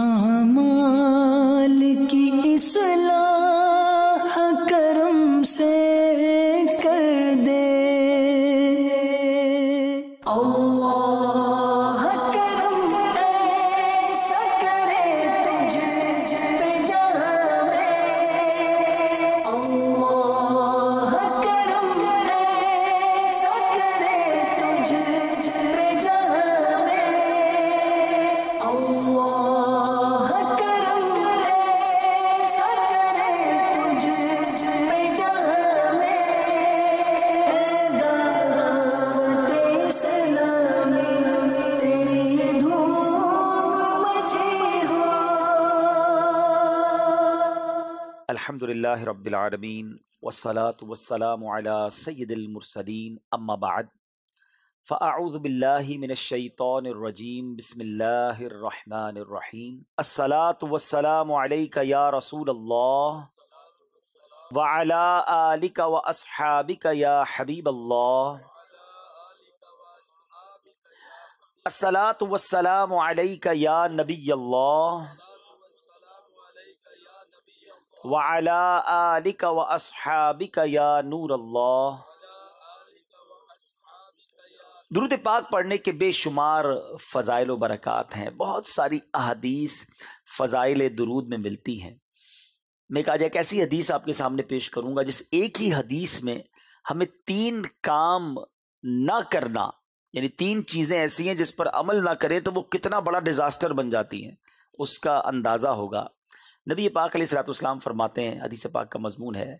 阿妈。رب العالمين والصلاة والسلام على سيد المرسلين أما بعد فأعوذ بالله من الشيطان الرجيم بسم الله الرحمن الرحيم الصلاة والسلام عليك يا رسول الله وعلى آلك وأصحابك يا حبيب الله الصلاة والسلام عليك يا نبي الله या नूर दुरुद पाक पढ़ने के बेशुमार फ़ज़ाइल बरक़ात हैं बहुत सारी अहदीस फ़ज़ाइल दरूद में मिलती हैं मैं आज एक ऐसी हदीस आपके सामने पेश करूंगा जिस एक ही हदीस में हमें तीन काम ना करना यानी तीन चीज़ें ऐसी हैं जिस पर अमल ना करें तो वो कितना बड़ा डिज़ास्टर बन जाती हैं उसका अंदाज़ा होगा नबी पाक सलाम फरमाते हैं अदीस पाक का मजमून है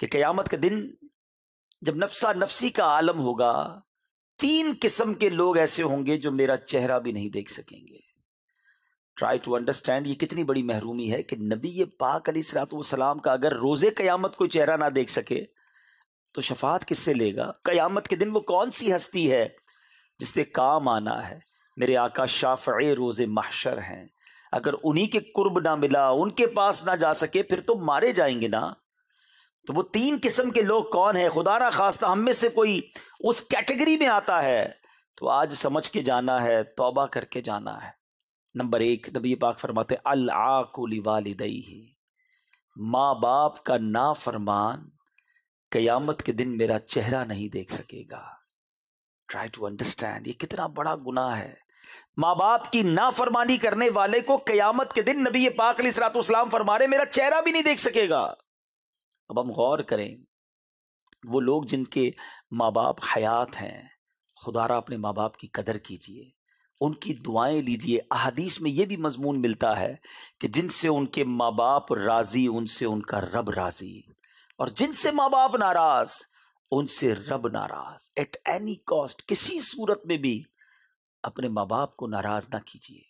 कि क़यामत के दिन जब नफसा नफसी का आलम होगा तीन किस्म के लोग ऐसे होंगे जो मेरा चेहरा भी नहीं देख सकेंगे ट्राई टू अंडरस्टैंड ये कितनी बड़ी महरूमी है कि नबी पाक सलाम का अगर रोज़े क़यामत कोई चेहरा ना देख सके तो शफात किससे लेगा क़यामत के दिन वो कौन सी हस्ती है जिससे काम आना है मेरे आका शाफ़ रोज़े महशर हैं अगर उन्हीं के कुर्ब ना मिला उनके पास ना जा सके फिर तो मारे जाएंगे ना तो वो तीन किस्म के लोग कौन है खुदा ना खास्ता हम में से कोई उस कैटेगरी में आता है तो आज समझ के जाना है तोबा करके जाना है नंबर एक नबी पाक फरमाते अल आकुली वालदई ही माँ बाप का ना फरमान कयामत के दिन मेरा चेहरा नहीं देख सकेगा ट्राई टू अंडरस्टैंड ये कितना बड़ा गुना है माँ बाप की नाफरमानी करने वाले को कयामत के दिन नबी पाक सलातम फरमा रहे मेरा चेहरा भी नहीं देख सकेगा अब हम गौर करें वो लोग जिनके माँ बाप हयात हैं खुदारा अपने माँ बाप की कदर कीजिए उनकी दुआएं लीजिए अहदीस में ये भी मजमून मिलता है कि जिनसे उनके माँ बाप राजी उनसे उनका रब राजी और जिनसे माँ बाप नाराज उनसे रब नाराज एट एनी कॉस्ट किसी सूरत में भी अपने माँ बाप को नाराज ना कीजिए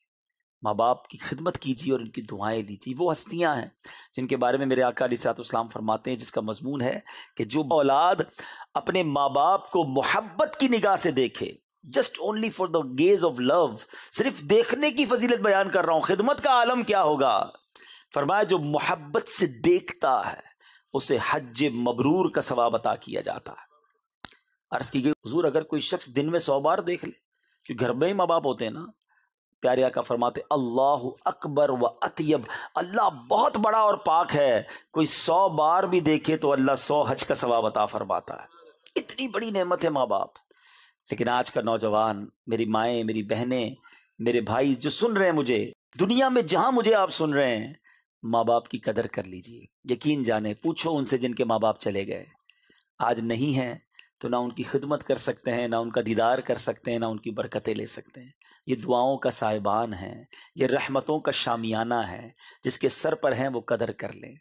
माँ बाप की खिदमत कीजिए और उनकी दुआएं लीजिए वो हस्तियाँ हैं जिनके बारे में मेरे आका सातुस्लाम फरमाते हैं जिसका मजमून है कि जो औलाद अपने माँ बाप को मोहब्बत की निगाह से देखे just only for the gaze of love सिर्फ देखने की फजीलत बयान कर रहा हूँ खिदमत का आलम क्या होगा फरमाया जो मोहब्बत से देखता है उसे हज मबरूर का सवाब अता किया जाता है अर्ज की गई हजूर अगर कोई शख्स दिन में सौ बार देख ले कि घर में ही माँ बाप होते हैं ना प्यारे आका फरमाते अल्लाह अकबर व अतयब अल्लाह बहुत बड़ा और पाक है कोई सौ बार भी देखे तो अल्लाह सौ हज का सवाब अता फरमाता है इतनी बड़ी नेमत है माँ बाप लेकिन आज का नौजवान मेरी माए मेरी बहनें मेरे भाई जो सुन रहे हैं मुझे दुनिया में जहां मुझे आप सुन रहे हैं माँ बाप की कदर कर लीजिए यकीन जाने पूछो उनसे जिनके माँ बाप चले गए आज नहीं है तो ना उनकी खिदमत कर सकते हैं ना उनका दीदार कर सकते हैं ना उनकी बरकतें ले सकते हैं ये दुआओं का साहिबान है ये रहमतों का शामियाना है जिसके सर पर हैं वो कदर कर लें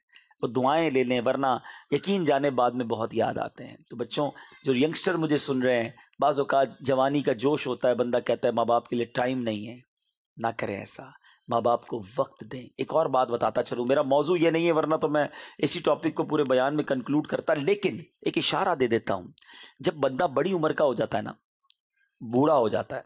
वो दुआएं ले लें वरना यकीन जाने बाद में बहुत याद आते हैं तो बच्चों जो यंगस्टर मुझे सुन रहे हैं बाज़ जवानी का जोश होता है बंदा कहता है माँ बाप के लिए टाइम नहीं है ना करें ऐसा माँ बाप को वक्त दें एक और बात बताता चलूँ मेरा मौजू ये नहीं है वरना तो मैं इसी टॉपिक को पूरे बयान में कंक्लूड करता लेकिन एक इशारा दे देता हूँ जब बंदा बड़ी उम्र का हो जाता है ना बूढ़ा हो जाता है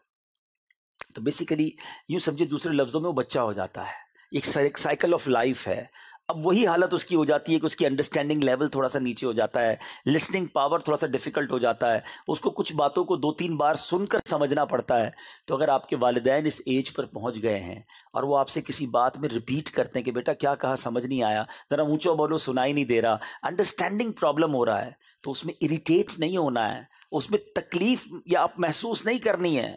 तो बेसिकली यूं समझे दूसरे लफ्ज़ों में वो बच्चा हो जाता है एक साइकिल ऑफ लाइफ है अब वही हालत उसकी हो जाती है कि उसकी अंडरस्टैंडिंग लेवल थोड़ा सा नीचे हो जाता है लिसनिंग पावर थोड़ा सा डिफिकल्ट हो जाता है उसको कुछ बातों को दो तीन बार सुनकर समझना पड़ता है तो अगर आपके वालदेन इस एज पर पहुंच गए हैं और वो आपसे किसी बात में रिपीट करते हैं कि बेटा क्या कहा समझ नहीं आया ज़रा ऊँचा बोलो सुनाई नहीं दे रहा अंडरस्टैंडिंग प्रॉब्लम हो रहा है तो उसमें इरीटेट नहीं होना है उसमें तकलीफ या आप महसूस नहीं करनी है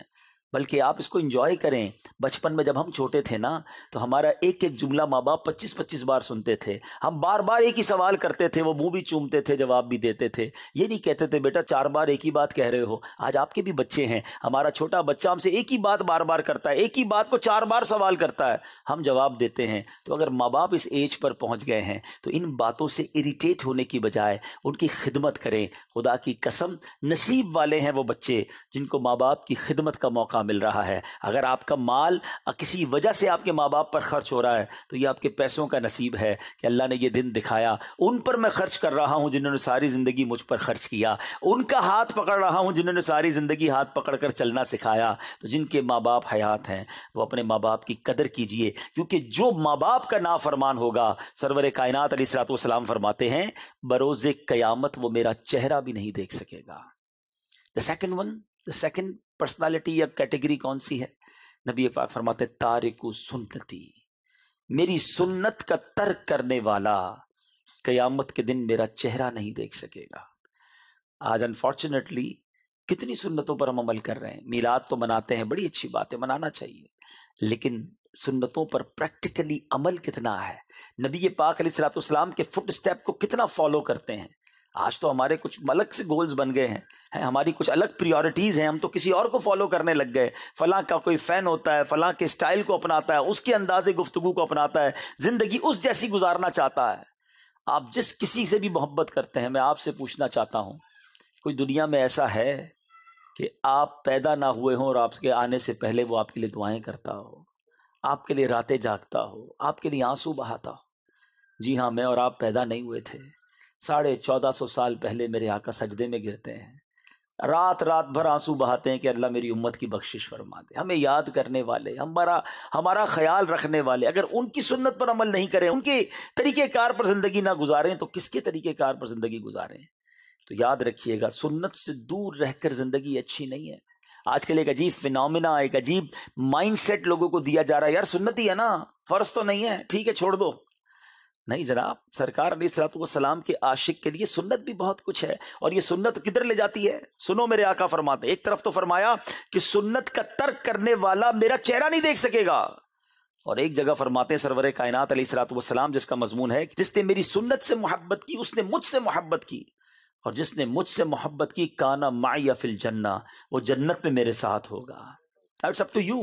बल्कि आप इसको इंजॉय करें बचपन में जब हम छोटे थे ना तो हमारा एक एक जुमला माँ बाप पच्चीस पच्चीस बार सुनते थे हम बार बार एक ही सवाल करते थे वो मुँह भी चूमते थे जवाब भी देते थे ये नहीं कहते थे बेटा चार बार एक ही बात कह रहे हो आज आपके भी बच्चे हैं हमारा छोटा बच्चा हमसे एक ही बात बार बार करता है एक ही बात को चार बार सवाल करता है हम जवाब देते हैं तो अगर माँ बाप इस एज पर पहुँच गए हैं तो इन बातों से इरीटेट होने की बजाय उनकी खिदमत करें खुदा की कसम नसीब वाले हैं वो बच्चे जिनको माँ बाप की खिदमत का मौका मिल रहा है अगर आपका माल किसी वजह से आपके माँ बाप पर खर्च हो रहा है तो ये आपके पैसों का नसीब है कि अल्लाह ने ये दिन दिखाया उन पर मैं खर्च कर रहा हूँ जिन्होंने सारी ज़िंदगी मुझ पर खर्च किया उनका हाथ पकड़ रहा हूँ जिन्होंने सारी ज़िंदगी हाथ पकड़ कर चलना सिखाया तो जिनके माँ बाप हयात हैं वो अपने माँ बाप की कदर कीजिए क्योंकि जो माँ बाप का नाफरमान होगा सरवर कायनात अली सलाम फरमाते हैं बरोज़ क़यामत वो मेरा चेहरा भी नहीं देख सकेगा the second one the second personality या कैटेगरी कौन सी है नबी पाक फरमाते को सुनती मेरी सुन्नत का तर्क करने वाला कयामत के दिन मेरा चेहरा नहीं देख सकेगा आज अनफॉर्चुनेटली कितनी सुन्नतों पर हम अमल कर रहे हैं मीलाद तो मनाते हैं बड़ी अच्छी बात है मनाना चाहिए लेकिन सुन्नतों पर प्रैक्टिकली अमल कितना है नबी पाक सलाम के फुट स्टेप को कितना फॉलो करते हैं आज तो हमारे कुछ अलग से गोल्स बन गए हैं है, हमारी कुछ अलग प्रियोरिटीज़ हैं हम तो किसी और को फॉलो करने लग गए फलां का कोई फ़ैन होता है फलां के स्टाइल को अपनाता है उसके अंदाजे गुफ्तगु को अपनाता है ज़िंदगी उस जैसी गुजारना चाहता है आप जिस किसी से भी मोहब्बत करते हैं मैं आपसे पूछना चाहता हूँ कोई दुनिया में ऐसा है कि आप पैदा ना हुए हों और आपके आने से पहले वो आपके लिए दुआएं करता हो आपके लिए रातें जागता हो आपके लिए आंसू बहाता हो जी हाँ मैं और आप पैदा नहीं हुए थे साढ़े चौदह सौ साल पहले मेरे आका सजदे में गिरते हैं रात रात भर आंसू बहाते हैं कि अल्लाह मेरी उम्मत की बख्शिश फरमा दे हमें याद करने वाले हमारा हमारा ख्याल रखने वाले अगर उनकी सुन्नत पर अमल नहीं करें उनके तरीक़ेकार पर ज़िंदगी ना गुजारें तो किसके तरीक़ेकार पर ज़िंदगी गुजारें तो याद रखिएगा सुन्नत से दूर रहकर ज़िंदगी अच्छी नहीं है आजकल एक अजीब फिनोमिना एक अजीब माइंडसेट लोगों को दिया जा रहा है यार सुन्नत ही है ना फर्ज तो नहीं है ठीक है छोड़ दो नहीं जनाब सरकार अली सलाम के आशिक के लिए सुन्नत भी बहुत कुछ है और ये सुन्नत किधर ले जाती है सुनो मेरे आका फरमाते एक तरफ तो फरमाया कि सुन्नत का तर्क करने वाला मेरा चेहरा नहीं देख सकेगा और एक जगह फरमाते हैं सरवर कायनात अली सलाम जिसका मजमून है जिसने मेरी सुन्नत से मोहब्बत की उसने मुझसे मोहब्बत की और जिसने मुझसे मोहब्बत की काना माया फिल जन्ना वो जन्नत में मेरे साथ होगा it's to you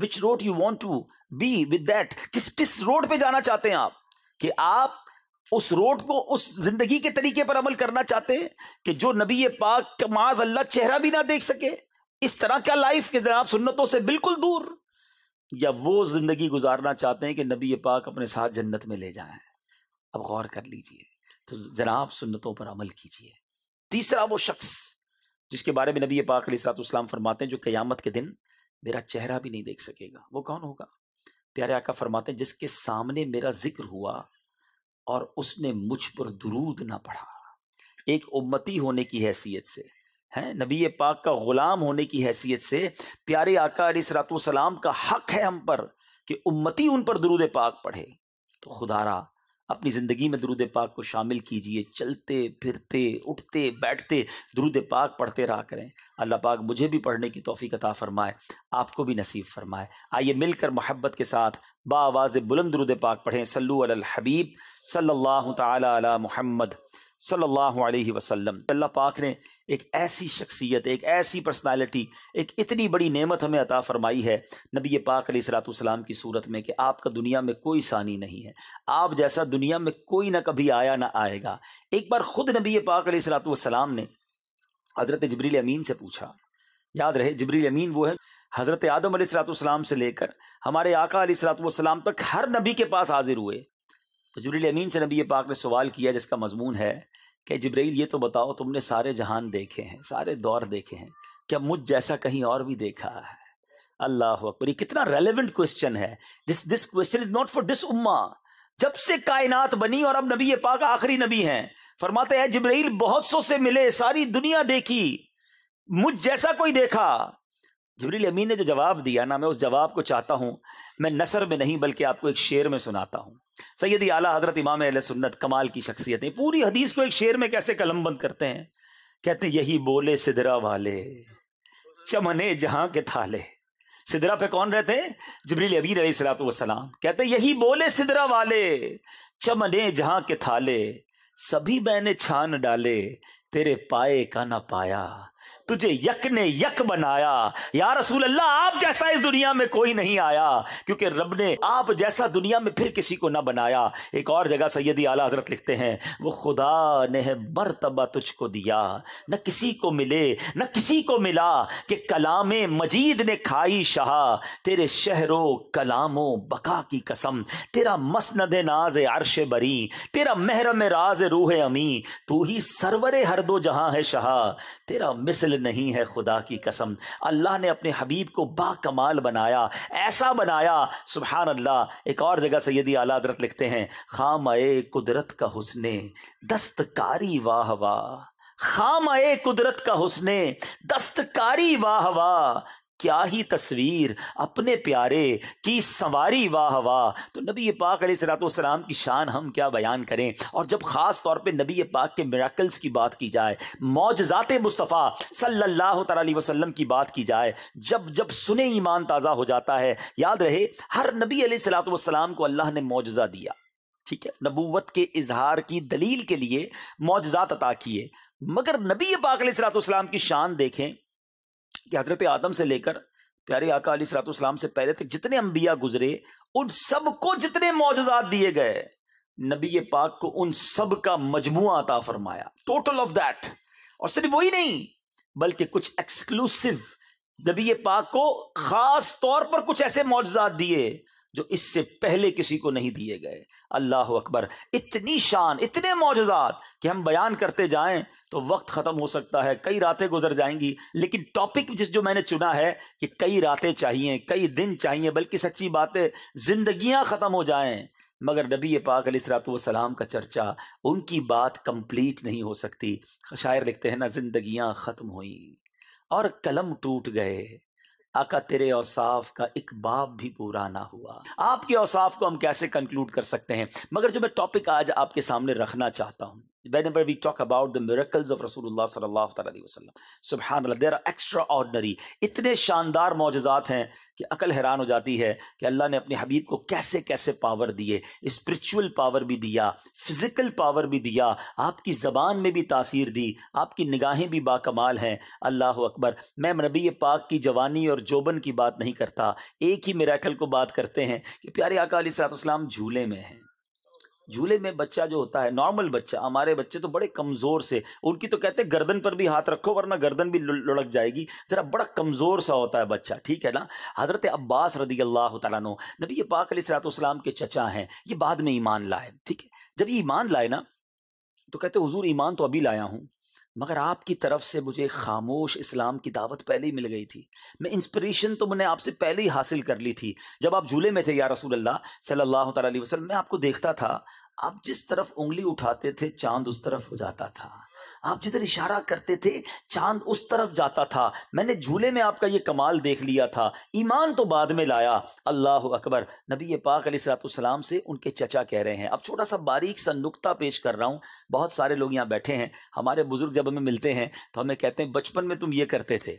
which road you want to be with date किस किस रोड पे जाना चाहते हैं आप कि आप उस रोड को उस जिंदगी के तरीके पर अमल करना चाहते हैं कि जो नबी पाक माज अल्लाह चेहरा भी ना देख सके इस तरह का लाइफ के जनाब सुन्नतों से बिल्कुल दूर या वो जिंदगी गुजारना चाहते हैं कि नबी पाक अपने साथ जन्नत में ले जाए अब गौर कर लीजिए तो जनाब सुन्नतों पर अमल कीजिए तीसरा वो शख्स जिसके बारे में नबी पाक अली सलाम फरमाते हैं जो क्यामत के दिन मेरा चेहरा भी नहीं देख सकेगा वो कौन होगा प्यारे आका फरमाते हैं जिसके सामने मेरा जिक्र हुआ और उसने मुझ पर दरूद ना पढ़ा एक उम्मती होने की हैसियत से है नबी पाक का गुलाम होने की हैसियत से प्यारे आका सलाम का हक है हम पर कि उम्मती उन पर दरूद पाक पढ़े तो खुदारा अपनी ज़िंदगी में दरूद पाक को शामिल कीजिए चलते फिरते उठते बैठते दरूद पाक पढ़ते रहा करें अल्लाह पाक मुझे भी पढ़ने की तोफ़ी कता फ़रमाए आपको भी नसीब फ़रमाए आइए मिलकर मोहब्बत के साथ बाज़ बुलंद दरूद पाक पढ़ें सल्लू अल हबीब सल्ला तहम्मद सल्लल्लाहु अलैहि वसल्लम अल्लाह पाक ने एक ऐसी शख्सियत एक ऐसी पर्सनालिटी एक इतनी बड़ी नेमत हमें अता फरमाई है नबी पाक सलाम की सूरत में कि आपका दुनिया में कोई सानी नहीं है आप जैसा दुनिया में कोई ना कभी आया ना आएगा एक बार खुद नबी पाक सलाम ने हज़रत जबरील अमीन से पूछा याद रहे जबरील अमीन वो है हज़रत आदम सलाम से लेकर हमारे आका सलाम तक हर नबी के पास हाजिर हुए तो जबरील अमीन से नबी पाक ने सवाल किया जिसका मजमून है कि जबरील ये तो बताओ तुमने सारे जहान देखे हैं सारे दौर देखे हैं क्या मुझ जैसा कहीं और भी देखा है अल्लाह अकबर ये कितना रेलिवेंट क्वेश्चन है this this question is not for this उम्मा जब से कायनात बनी और अब नबी पाक आखिरी नबी हैं फरमाते हैं जबरील बहुत सो से मिले सारी दुनिया देखी मुझ जैसा कोई देखा जबरील अमीन ने जो जवाब दिया ना मैं उस जवाब को चाहता हूँ मैं नसर में नहीं बल्कि आपको एक शेर में सुनाता हूँ सैदी आला हजरत इमाम सुन्नत कमाल की है पूरी हदीस को एक शेर में कैसे कलम बंद करते हैं कहते हैं यही बोले सिदरा वाले चमने जहाँ के थाले सिदरा पे कौन रहते हैं जबरील अबीर सलाम कहते यही बोले सिदरा वाले चमने जहाँ के थाले सभी मैंने छान डाले तेरे पाए का ना पाया तुझे यक ने यक बनाया या रसूल अल्लाह आप जैसा इस दुनिया में कोई नहीं आया क्योंकि रब ने आप जैसा दुनिया में फिर किसी को ना बनाया एक और जगह सैयदी आला हजरत लिखते हैं वो खुदा ने मरतबा तुझको दिया न किसी को मिले न किसी को मिला कि कलाम मजीद ने खाई शाह तेरे शहरों कलामो बका की कसम तेरा मसनद नाज अरश बरी तेरा महरम राज रूह अमी तू ही सरवर हर दो जहां है शाह तेरा मिसल नहीं है खुदा की कसम अल्लाह ने अपने हबीब को बाकमाल बनाया ऐसा बनाया सुबहान अल्लाह एक और जगह से आला हजरत लिखते हैं खाम कुदरत का हुसने दस्तकारी वाह वाह खाम कुदरत का हुसने दस्तकारी वाह वाह क्या ही तस्वीर अपने प्यारे की सवारी वाह वाह तो नबी पाक सलाम की शान हम क्या बयान करें और जब ख़ास तौर पर नबी पाक के मेराकल्स की बात की जाए मौजात मुस्तफ़ा सल्लल्लाहु अलैहि वसल्लम की बात की जाए जब जब सुने ईमान ताज़ा हो जाता है याद रहे हर नबी सलाम को अल्लाह ने मुआज़ा दिया ठीक है नबूवत के इजहार की दलील के लिए मौजात अता किए मगर नबी पाक सलाम की शान देखें कि हजरत आदम से लेकर प्यारे आका अली सलातम से पहले तक जितने अंबिया गुजरे उन सबको जितने मुआजात दिए गए नबी पाक को उन सब का मजमु आता फरमाया टोटल ऑफ दैट और सिर्फ वही नहीं बल्कि कुछ एक्सक्लूसिव नबी पाक को खास तौर पर कुछ ऐसे मुआजात दिए जो इससे पहले किसी को नहीं दिए गए अल्लाह अकबर इतनी शान इतने मोजात कि हम बयान करते जाएं तो वक्त ख़त्म हो सकता है कई रातें गुजर जाएंगी लेकिन टॉपिक जिस जो मैंने चुना है कि कई रातें चाहिए कई दिन चाहिए बल्कि सच्ची बातें जिंदगियां ख़त्म हो जाएं मगर नबी पाक सलाम का चर्चा उनकी बात कंप्लीट नहीं हो सकती शायर लिखते हैं ना जिंदगियां ख़त्म हुई और कलम टूट गए आका तेरे औसाफ का एक बाब भी पूरा ना हुआ आपके औसाफ को हम कैसे कंक्लूड कर सकते हैं मगर जो मैं टॉपिक आज आपके सामने रखना चाहता हूं whenever we talk about the miracles of Rasulullah sallallahu alaihi wasallam subhanallah they are extraordinary इतने शानदार मोजज़ात हैं कि अकल हैरान हो जाती है कि अल्लाह ने अपने हबीब को कैसे कैसे पावर दिए स्पिरिचुअल पावर भी दिया फिज़िकल पावर भी दिया आपकी ज़बान में भी तासीर दी आपकी निगाहें भी बाकमाल हैं अल्लाह अकबर मैं नबी पाक की जवानी और जोबन की बात नहीं करता एक ही मेरा को बात करते हैं कि प्यारे आका सलाम झूले में हैं झूले में बच्चा जो होता है नॉर्मल बच्चा हमारे बच्चे तो बड़े कमज़ोर से उनकी तो कहते हैं गर्दन पर भी हाथ रखो वरना गर्दन भी लुढ़क जाएगी ज़रा बड़ा कमज़ोर सा होता है बच्चा ठीक है ना हज़रत अब्बास रदी अल्लाह तु नबी पाक सलाम के चचा हैं ये बाद में ईमान लाए ठीक है जब ये ईमान लाए ना तो कहते हज़ूर ईमान तो अभी लाया हूँ मगर आपकी तरफ से मुझे खामोश इस्लाम की दावत पहले ही मिल गई थी मैं इंस्पिरेशन तो मैंने आपसे पहले ही हासिल कर ली थी जब आप झूले में थे या रसूल अल्लाह सल्लल्लाहु अलैहि वसल्लम मैं आपको देखता था आप जिस तरफ उंगली उठाते थे चांद उस तरफ हो जाता था आप जिधर इशारा करते थे चांद उस तरफ जाता था मैंने झूले में आपका ये कमाल देख लिया था ईमान तो बाद में लाया अल्लाह अकबर नबी पाक सलाम से उनके चचा कह रहे हैं अब छोटा सा बारीक सा नुकता पेश कर रहा हूँ बहुत सारे लोग यहाँ बैठे हैं हमारे बुजुर्ग जब हमें मिलते हैं तो हमें कहते हैं बचपन में तुम ये करते थे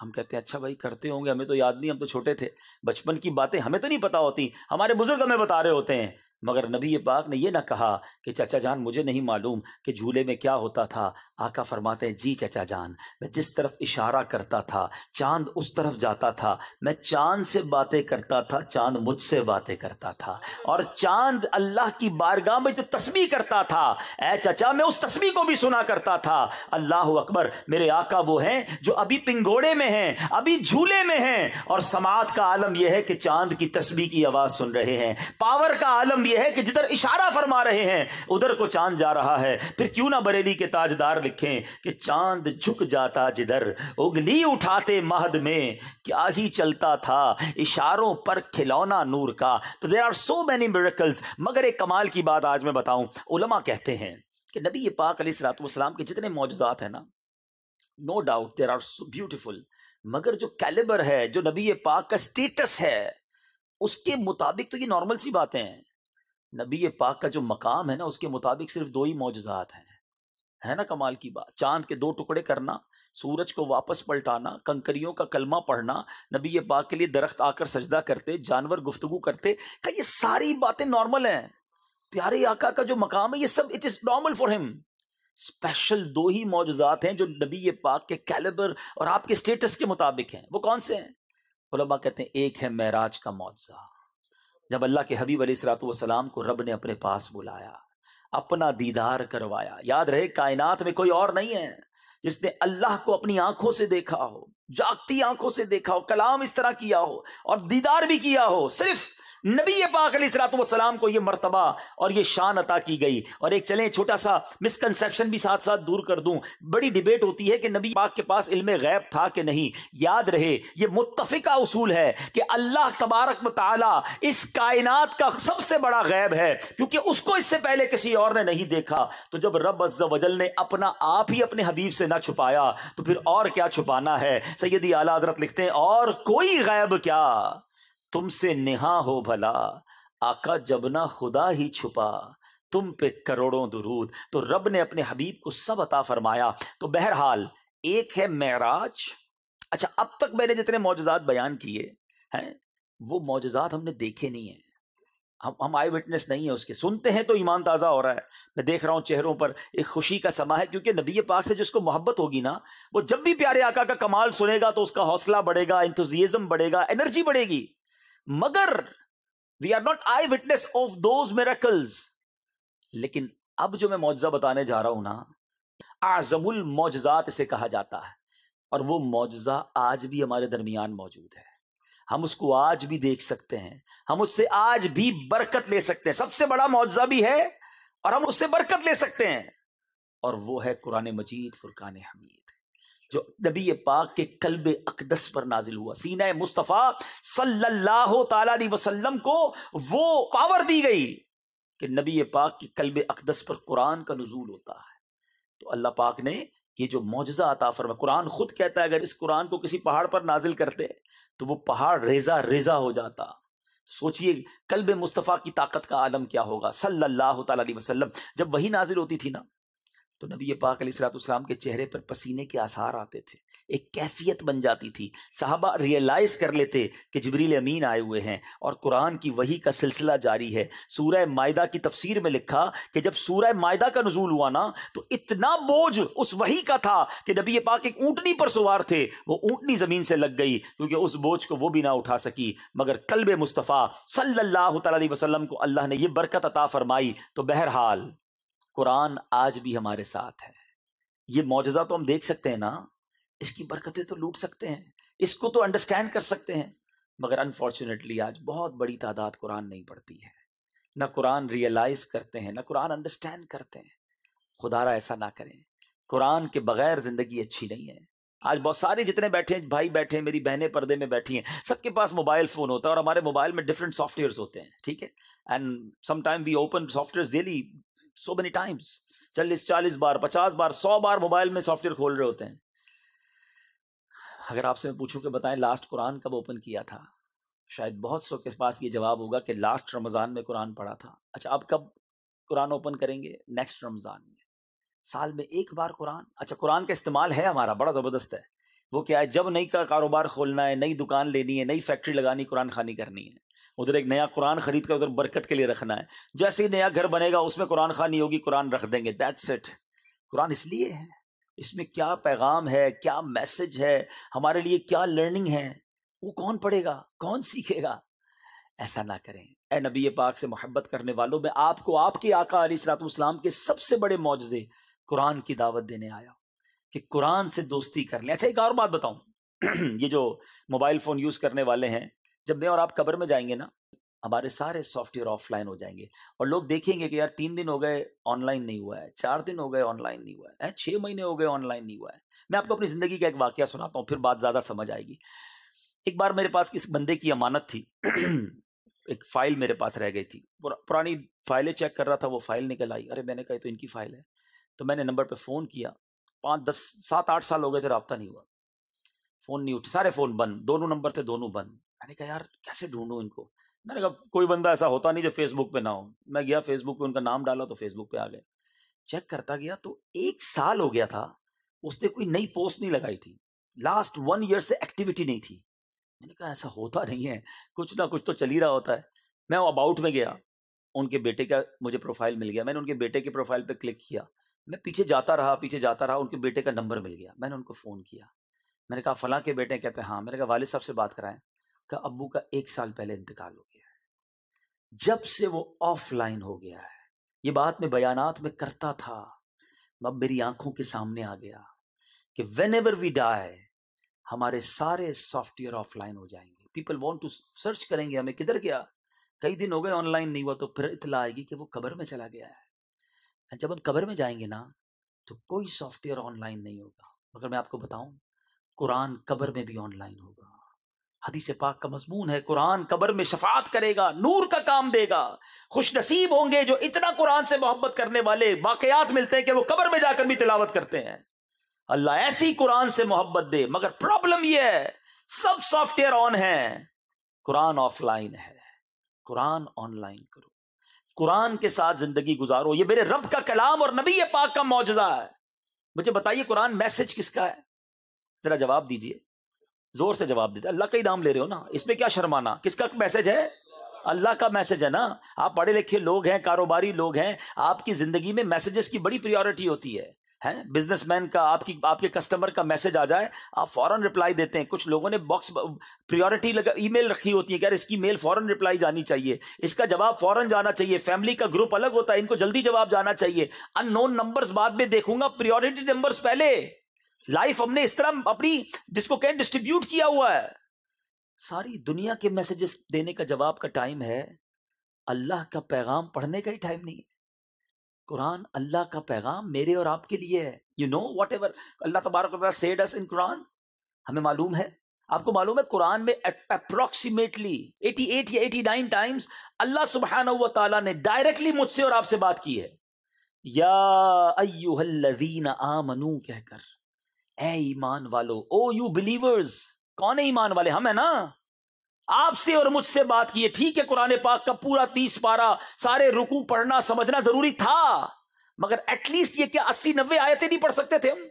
हम कहते हैं अच्छा भाई करते होंगे हमें तो याद नहीं हम तो छोटे थे बचपन की बातें हमें तो नहीं पता होती हमारे बुजुर्ग हमें बता रहे होते हैं मगर नबी पाक ने यह ना कहा कि चाचा जान मुझे नहीं मालूम कि झूले में क्या होता था आका फरमाते हैं जी चचा जान मैं जिस तरफ इशारा करता था चांद उस तरफ जाता था मैं चांद से बातें करता था चांद मुझसे बातें करता था और चांद अल्लाह की बारगाह में जो तस्वीर करता था ऐ चचा मैं उस तस्वीर को भी सुना करता था अल्लाह अकबर मेरे आका वो हैं जो अभी पिंगोड़े में हैं अभी झूले में हैं और समात का आलम यह है कि चांद की तस्वीर की आवाज़ सुन रहे हैं पावर का आलम यह है कि जिधर इशारा फरमा रहे हैं उधर को चांद जा रहा है फिर क्यों ना बरेली के ताजदार रखें कि चांद झुक जाता जिधर उगली उठाते महद में क्या ही चलता था इशारों पर खिलौना नूर का तो there are so many miracles मगर एक कमाल की बात आज मैं बताऊं उलमा कहते हैं कि नबी पाक सलातम के जितने मौजात हैं ना no doubt there are beautiful मगर जो कैलिबर है जो नबी पाक का स्टेटस है उसके मुताबिक तो ये नॉर्मल सी बातें हैं नबी पाक का जो मकाम है ना उसके मुताबिक सिर्फ दो ही मौजात हैं है ना कमाल की बात चांद के दो टुकड़े करना सूरज को वापस पलटाना कंकरियों का कलमा पढ़ना नबी ये पाक के लिए दरख्त आकर सजदा करते जानवर गुफ्तगु करते का ये सारी बातें नॉर्मल हैं प्यारे आका का जो मकाम है ये सब it is normal for him special दो ही मौजूदात हैं जो नबी पाक के कैलिबर और आपके स्टेटस के मुताबिक हैं वो कौन से हैं उलमा कहते हैं एक है महराज का मुआवजा जब अल्लाह के हबीब सलाम को रब ने अपने पास बुलाया अपना दीदार करवाया याद रहे कायनात में कोई और नहीं है जिसने अल्लाह को अपनी आंखों से देखा हो जागती आंखों से देखा हो कलाम इस तरह किया हो और दीदार भी किया हो सिर्फ नबी पाक सलाम को ये मरतबा और ये शान अता की गई और एक चलें छोटा सा मिसकनसेप्शन भी साथ साथ दूर कर दूं बड़ी डिबेट होती है कि नबी पाक के पास इल्म गैब था कि नहीं याद रहे ये मुतफिका उसूल है कि अल्लाह तबारक मतला इस कायनात का सबसे बड़ा गैब है क्योंकि उसको इससे पहले किसी और ने नहीं देखा तो जब रब अज वजल ने अपना आप ही अपने हबीब से ना छुपाया तो फिर और क्या छुपाना है सैदी आला हजरत लिखते हैं और कोई गैब क्या तुमसे नेहा हो भला आका जब ना खुदा ही छुपा तुम पे करोड़ों दुरूद तो रब ने अपने हबीब को सब अता फरमाया तो बहरहाल एक है महराज अच्छा अब तक मैंने जितने मोजात बयान किए हैं वो मोजात हमने देखे नहीं है हम हम आई विटनेस नहीं है उसके सुनते हैं तो ईमान ताज़ा हो रहा है मैं देख रहा हूँ चेहरों पर एक खुशी का समा है क्योंकि नबी पाक से जिसको मोहब्बत होगी ना वो जब भी प्यारे आका का कमाल सुनेगा तो उसका हौसला बढ़ेगा इंथुजियाज़म बढ़ेगा एनर्जी बढ़ेगी मगर we are not eyewitness of those miracles लेकिन अब जो मैं मुआवजा बताने जा रहा हूं ना आजमुल मोजात इसे कहा जाता है और वो मुआवजा आज भी हमारे दरमियान मौजूद है हम उसको आज भी देख सकते हैं हम उससे आज भी बरकत ले सकते हैं सबसे बड़ा मुआवजा भी है और हम उससे बरकत ले सकते हैं और वो है कुरान मजीद फुरकान हमीद जो नबी पाक के कल्ब अकदस पर नाजिल हुआ सीना मुस्तफ़ा सल्लल्लाहु अलैहि वसल्लम को वो पावर दी गई कि नबी पाक के कल्ब अकदस पर कुरान का नजूल होता है तो अल्लाह पाक ने ये जो मोजा अता फरमा कुरान खुद कहता है अगर इस कुरान को किसी पहाड़ पर नाजिल करते तो वो पहाड़ रेजा रेजा हो जाता तो सोचिए कल्ब मुस्तफ़ा की ताकत का आलम क्या होगा सल्लल्लाहु अलैहि वसल्लम जब वही नाजिल होती थी ना तो नबी पाक अलीसलाम के चेहरे पर पसीने के आसार आते थे एक कैफियत बन जाती थी साहबा रियलाइज कर लेते कि जबरील अमीन आए हुए हैं और कुरान की वही का सिलसिला जारी है सूरह मायदा की तफसीर में लिखा कि जब सूरह मायदा का नजूल हुआ ना तो इतना बोझ उस वही का था कि नबी पाक एक ऊँटनी पर सवार थे वो ऊँटनी ज़मीन से लग गई क्योंकि उस बोझ को वो भी ना उठा सकी मगर कलब मुस्तफ़ा सल्ला वसलम को अल्लाह ने यह बरकत अता फरमाई तो बहरहाल कुरान आज भी हमारे साथ है ये मुआजा तो हम देख सकते हैं ना इसकी बरकतें तो लूट सकते हैं इसको तो अंडरस्टैंड कर सकते हैं मगर अनफॉर्चुनेटली आज बहुत बड़ी तादाद कुरान नहीं पढ़ती है ना कुरान रियलाइज करते हैं ना कुरान अंडरस्टैंड करते हैं खुदारा ऐसा ना करें कुरान के बगैर जिंदगी अच्छी नहीं है आज बहुत सारे जितने बैठे हैं भाई बैठे हैं मेरी बहनें पर्दे में बैठी हैं सबके पास मोबाइल फोन होता है और हमारे मोबाइल में डिफरेंट सॉफ्टवेयर होते हैं ठीक है and sometime we open software daily so many times चालीस चालीस बार पचास बार सौ बार मोबाइल में सॉफ्टवेयर खोल रहे होते हैं अगर आपसे मैं पूछूं कि बताएं लास्ट कुरान कब ओपन किया था शायद बहुत सौ के पास ये जवाब होगा कि लास्ट रमज़ान में कुरान पढ़ा था अच्छा आप कब कुरान ओपन करेंगे नेक्स्ट रमज़ान में साल में एक बार कुरान अच्छा कुरान का इस्तेमाल है हमारा बड़ा ज़बरदस्त है वो क्या है जब नई का कारोबार खोलना है नई दुकान लेनी है नई फैक्ट्री लगानी कुरान खानी करनी है उधर एक नया कुरान खरीद कर उधर बरकत के लिए रखना है जैसे ही नया घर बनेगा उसमें कुरान खानी होगी कुरान रख देंगे दैट्स इट कुरान इसलिए है इसमें क्या पैगाम है क्या मैसेज है हमारे लिए क्या लर्निंग है वो कौन पढ़ेगा कौन सीखेगा ऐसा ना करें ए नबी पाक से मोहब्बत करने वालों में आपको आपके आका सलातम के सबसे बड़े मुआजे कुरान की दावत देने आया कि कुरान से दोस्ती कर लें अच्छा एक और बात बताऊं ये जो मोबाइल फ़ोन यूज़ करने वाले हैं जब मैं और आप कब्र में जाएंगे ना हमारे सारे सॉफ्टवेयर ऑफलाइन हो जाएंगे और लोग देखेंगे कि यार तीन दिन हो गए ऑनलाइन नहीं हुआ है चार दिन हो गए ऑनलाइन नहीं हुआ है छः महीने हो गए ऑनलाइन नहीं हुआ है मैं आपको अपनी ज़िंदगी का एक वाक्य सुनाता हूँ फिर बात ज़्यादा समझ आएगी एक बार मेरे पास इस बंदे की अमानत थी एक फाइल मेरे पास रह गई थी पुरानी फाइलें चेक कर रहा था वो फाइल निकल आई अरे मैंने कहा तो इनकी फाइल है तो मैंने नंबर पर फ़ोन किया पाँच दस सात आठ साल हो गए थे रबता नहीं हुआ फ़ोन नहीं उठे सारे फ़ोन बंद दोनों नंबर थे दोनों बंद मैंने कहा यार कैसे ढूंढू इनको मैंने कहा कोई बंदा ऐसा होता नहीं जो फेसबुक पे ना हो मैं गया फेसबुक पे उनका नाम डाला तो फेसबुक पे आ गए चेक करता गया तो एक साल हो गया था उसने कोई नई पोस्ट नहीं लगाई थी लास्ट वन ईयर से एक्टिविटी नहीं थी मैंने कहा ऐसा होता नहीं है कुछ ना कुछ तो चल ही रहा होता है मैं अबाउट में गया उनके बेटे का मुझे प्रोफाइल मिल गया मैंने उनके बेटे के प्रोफाइल पर क्लिक किया मैं पीछे जाता रहा पीछे जाता रहा उनके बेटे का नंबर मिल गया मैंने उनको फ़ोन किया मैंने कहा फला के बेटे कहते हैं हाँ मैंने कहा वालिद साहब से बात कराएं का अबू का एक साल पहले इंतकाल हो गया है जब से वो ऑफलाइन हो गया है ये बात मैं बयानात में करता था अब मेरी आंखों के सामने आ गया कि वेन एवर वी डाई हमारे सारे सॉफ्टवेयर ऑफलाइन हो जाएंगे पीपल वॉन्ट टू सर्च करेंगे हमें किधर गया कई दिन हो गए ऑनलाइन नहीं हुआ तो फिर इतला आएगी कि वो कबर में चला गया है जब हम कबर में जाएंगे ना तो कोई सॉफ्टवेयर ऑनलाइन नहीं होगा मगर मैं आपको बताऊं कुरान कबर में भी ऑनलाइन होगा हदीस पाक का मजमून है कुरान कबर में शफात करेगा नूर का काम देगा खुश नसीब होंगे जो इतना कुरान से मोहब्बत करने वाले वाकयात मिलते हैं कि वो कबर में जाकर भी तिलावत करते हैं अल्लाह ऐसी कुरान से मोहब्बत दे मगर प्रॉब्लम यह है सब सॉफ्टवेयर ऑन है कुरान ऑफलाइन है कुरान ऑनलाइन करो कुरान के साथ जिंदगी गुजारो ये मेरे रब का कलाम और नबी पाक का मुआजा है मुझे बताइए कुरान मैसेज किसका है जरा जवाब दीजिए जोर से जवाब देते अल्लाह का ही नाम ले रहे हो ना इसमें क्या शर्माना किसका मैसेज है अल्लाह का मैसेज है ना आप पढ़े लिखे लोग हैं कारोबारी लोग हैं आपकी जिंदगी में मैसेजेस की बड़ी प्रियोरिटी होती है हैं बिजनेसमैन का आपकी आपके कस्टमर का मैसेज आ जाए आप फौरन रिप्लाई देते हैं कुछ लोगों ने बॉक्स प्रायोरिटी लगा ईमेल रखी होती है यार इसकी मेल फौरन रिप्लाई जानी चाहिए इसका जवाब फौरन जाना चाहिए फैमिली का ग्रुप अलग होता है इनको जल्दी जवाब जाना चाहिए अननोन नंबर्स बाद में देखूंगा प्रियोरिटी नंबर्स पहले लाइफ हमने इस तरह अपनी जिसको कहें डिस्ट्रीब्यूट किया हुआ है सारी दुनिया के मैसेजेस देने का जवाब का टाइम है अल्लाह का पैगाम पढ़ने का ही टाइम नहीं है कुरान अल्लाह का पैगाम मेरे और आपके लिए है you know whatever Allah तबारक सेड अस इन कुरान हमें मालूम है आपको मालूम है कुरान में अप्रोक्सीमेटली 88 या 89 टाइम्स अल्लाह सुबहान तला ने डायरेक्टली मुझसे और आपसे बात की है या अयुहल आमनू कहकर ए ईमान वालो ओ यू बिलीवर्स कौन है ईमान वाले हम है ना आपसे और मुझसे बात की ठीक है कुरान पाक का पूरा तीस पारा सारे रुकू पढ़ना समझना जरूरी था मगर एटलीस्ट ये क्या अस्सी नब्बे आयतें नहीं पढ़ सकते थे हम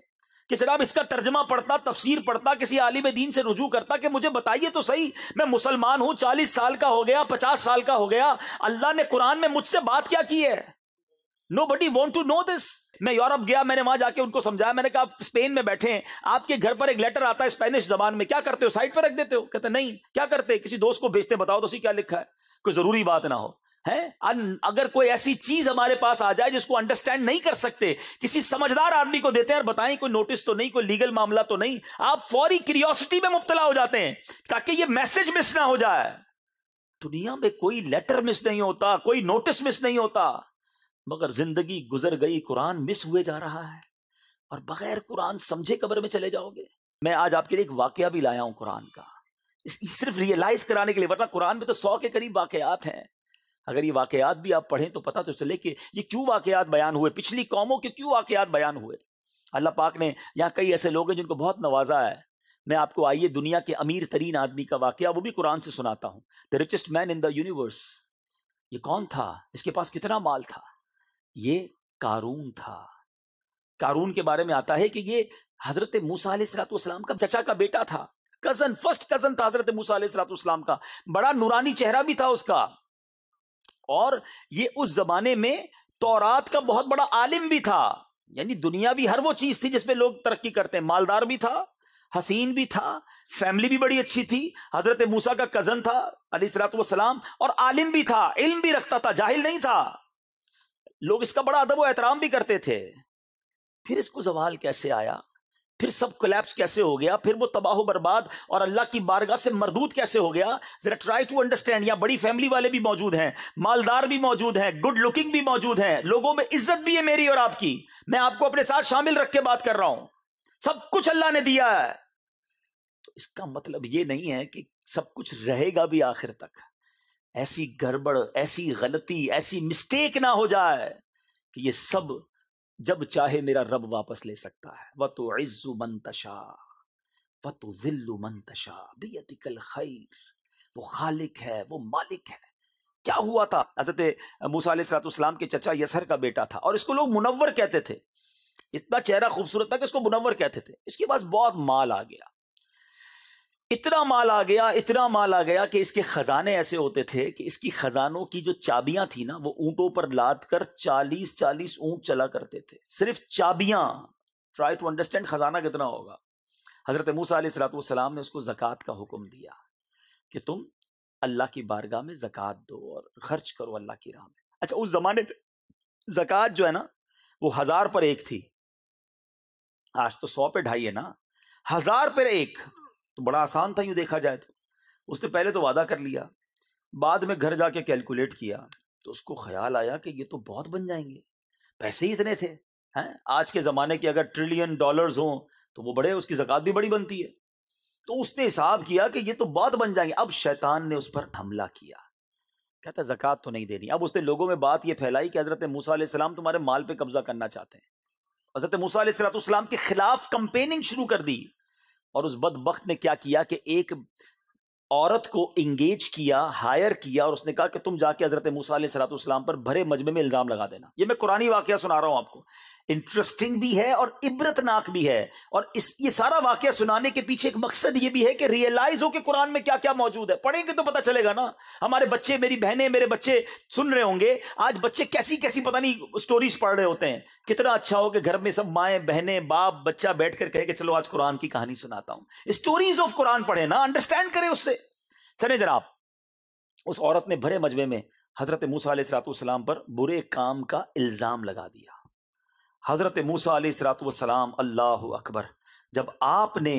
कि जनाब इसका तर्जमा पढ़ता तफसीर पढ़ता किसी आलिम दीन से रुजू करता कि मुझे बताइए तो सही मैं मुसलमान हूं चालीस साल का हो गया पचास साल का हो गया अल्लाह ने कुरान में मुझसे बात क्या की है nobody want to know this मैं यूरोप गया मैंने वहां जाके उनको समझाया मैंने कहा आप स्पेन में बैठे हैं आपके घर पर एक लेटर आता है स्पेनिश जबान में क्या करते हो साइड पर रख देते हो कहते नहीं क्या करते किसी दोस्त को भेजते बताओ तो क्या लिखा है कोई जरूरी बात ना हो है अगर कोई ऐसी चीज हमारे पास आ जाए जिसको अंडरस्टैंड नहीं कर सकते किसी समझदार आदमी को देते हैं और बताएं कोई नोटिस तो नहीं कोई लीगल मामला तो नहीं आप फौरी क्यूरियोसिटी में मुबतला हो जाते हैं ताकि ये मैसेज मिस ना हो जाए दुनिया में कोई लेटर मिस नहीं होता कोई नोटिस मिस नहीं होता मगर जिंदगी गुजर गई कुरान मिस हुए जा रहा है और बगैर कुरान समझे कब्र में चले जाओगे मैं आज आपके लिए एक वाक्य भी लाया हूं कुरान का सिर्फ रियलाइज कराने के लिए वरना कुरान में तो सौ के करीब वाकयात हैं अगर ये वाकयात भी आप पढ़ें तो पता तो चले कि ये क्यों वाकयात बयान हुए पिछली कौमों के क्यों वाकयात बयान हुए अल्लाह पाक ने यहाँ कई ऐसे लोग हैं जिनको बहुत नवाजा है मैं आपको आइए दुनिया के अमीर तरीन आदमी का वाक्य वो भी कुरान से सुनाता हूँ the richest man in the universe ये कौन था इसके पास कितना माल था ये कारून था कारून के बारे में आता है कि ये हजरत मूसा सलाम का चचा का बेटा था कजन फर्स्ट कजन था हजरत मूसा सलाम का बड़ा नूरानी चेहरा भी था उसका और ये उस जमाने में तौरात का बहुत बड़ा आलिम भी था यानी दुनिया भी हर वो चीज थी जिसमें लोग तरक्की करते हैं मालदार भी था हसीन भी था फैमिली भी बड़ी अच्छी थी हजरत मूसा का कजन था अली सलाम और आलिम भी था इल्म भी रखता था जाहिल नहीं था लोग इसका बड़ा अदब व एहतराम भी करते थे फिर इसको जवाल कैसे आया फिर सब कोलैप्स कैसे हो गया फिर वो तबाह बर्बाद और अल्लाह की बारगाह से मरदूत कैसे हो गया जरा ट्राई टू अंडरस्टैंड यहां बड़ी फैमिली वाले भी मौजूद हैं मालदार भी मौजूद हैं गुड लुकिंग भी मौजूद हैं लोगों में इज्जत भी है मेरी और आपकी मैं आपको अपने साथ शामिल रख के बात कर रहा हूं सब कुछ अल्लाह ने दिया है तो इसका मतलब ये नहीं है कि सब कुछ रहेगा भी आखिर तक ऐसी गड़बड़ ऐसी गलती ऐसी मिस्टेक ना हो जाए कि ये सब जब चाहे मेरा रब वापस ले सकता है वह तो इज्जु मंतशा व तो जिल्लु मंतशा बेअतिकल खैर वो खालिक है वो मालिक है क्या हुआ था हजरत मूसा के चचा यसर का बेटा था और इसको लोग मुनवर कहते थे इतना चेहरा खूबसूरत था कि इसको मुनवर कहते थे इसके पास बहुत माल आ गया इतना माल आ गया इतना माल आ गया कि इसके खजाने ऐसे होते थे कि इसकी खजानों की जो चाबियां थी ना वो ऊंटों पर लाद कर चालीस चालीस ऊंट चला करते थे सिर्फ चाबियां ट्राई टू अंडरस्टैंड खजाना कितना होगा हजरत मूसा ने उसको जक़ात का हुक्म दिया कि तुम अल्लाह की बारगाह में जक़ात दो और खर्च करो अल्लाह की राह में अच्छा उस जमाने में जक़ात जो है ना वो हजार पर एक थी आज तो सौ पे ढाई है ना हजार पर एक तो बड़ा आसान था यूं देखा जाए तो उसने पहले तो वादा कर लिया बाद में घर जाके कैलकुलेट किया तो उसको ख्याल आया कि ये तो बहुत बन जाएंगे पैसे ही इतने थे हैं आज के ज़माने के अगर ट्रिलियन डॉलर्स हों तो वो बड़े उसकी जक़ात भी बड़ी बनती है तो उसने हिसाब किया कि ये तो बहुत बन जाएंगे अब शैतान ने उस पर हमला किया कहता जक़ात तो नहीं देनी अब उसने लोगों में बात ये फैलाई कि हज़रत मूसा तुम्हारे माल पे कब्ज़ा करना चाहते हैं हज़रत मूसा सलाम के खिलाफ कंपेनिंग शुरू कर दी और उस बदबख्त ने क्या किया कि एक औरत को इंगेज किया हायर किया और उसने कहा कि तुम जाके हजरत मूसा सलाम पर भरे मजमे में इल्ज़ाम लगा देना ये मैं कुरानी वाक्य सुना रहा हूं आपको इंटरेस्टिंग भी है और इबरतनाक भी है और इस ये सारा वाक्य सुनाने के पीछे एक मकसद ये भी है कि रियलाइज हो कि कुरान में क्या क्या मौजूद है पढ़ेंगे तो पता चलेगा ना हमारे बच्चे मेरी बहनें मेरे बच्चे सुन रहे होंगे आज बच्चे कैसी कैसी पता नहीं स्टोरीज पढ़ रहे होते हैं कितना अच्छा हो कि घर में सब माए बहने बाप बच्चा बैठ कर कहे कि चलो आज कुरान की कहानी सुनाता हूं स्टोरीज ऑफ कुरान पढ़े ना अंडरस्टैंड करें उससे चले जनाब उस औरत ने भरे मजबे में हजरत मूसा सलातम पर बुरे काम का इल्जाम लगा दिया हज़रत मूसा सलाम अल्लाह अकबर जब आपने